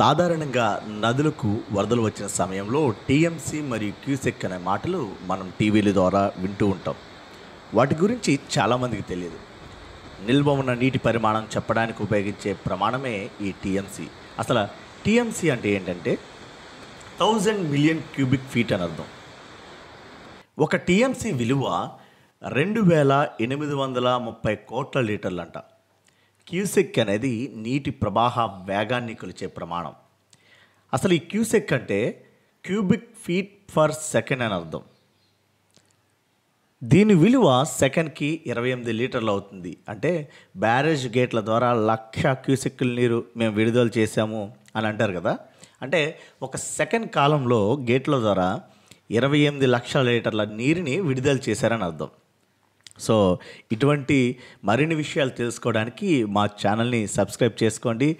సాధారణంగా నదులకు వరదలు వచ్చిన సమయంలో టీఎంసీ మరియు క్యూసెక్ అనే మాటలు మనం టీవీల ద్వారా వింటూ ఉంటాం వాటి గురించి చాలామందికి తెలియదు నిల్వ ఉన్న నీటి పరిమాణం చెప్పడానికి ఉపయోగించే ప్రమాణమే ఈ టీఎంసీ అసలు టీఎంసీ అంటే ఏంటంటే థౌజండ్ మిలియన్ క్యూబిక్ ఫీట్ అని అర్థం ఒక టీఎంసీ విలువ రెండు వేల ఎనిమిది వందల ముప్పై కోట్ల లీటర్లంట క్యూసెక్ అనేది నీటి ప్రవాహ వేగాన్ని కొలిచే ప్రమాణం అసలు ఈ క్యూసెక్ అంటే క్యూబిక్ ఫీట్ ఫర్ సెకండ్ అని అర్థం దీని విలువ సెకండ్కి ఇరవై ఎనిమిది లీటర్లు అవుతుంది అంటే బ్యారేజ్ గేట్ల ద్వారా లక్ష క్యూసెక్కుల నీరు మేము విడుదల చేశాము అని అంటారు కదా అంటే ఒక సెకండ్ కాలంలో గేట్ల ద్వారా ఇరవై ఎనిమిది లక్షల లీటర్ల నీరుని విడుదల చేశారని అర్థం సో ఇటువంటి మరిన్ని విషయాలు తెలుసుకోవడానికి మా ఛానల్ని సబ్స్క్రైబ్ చేసుకోండి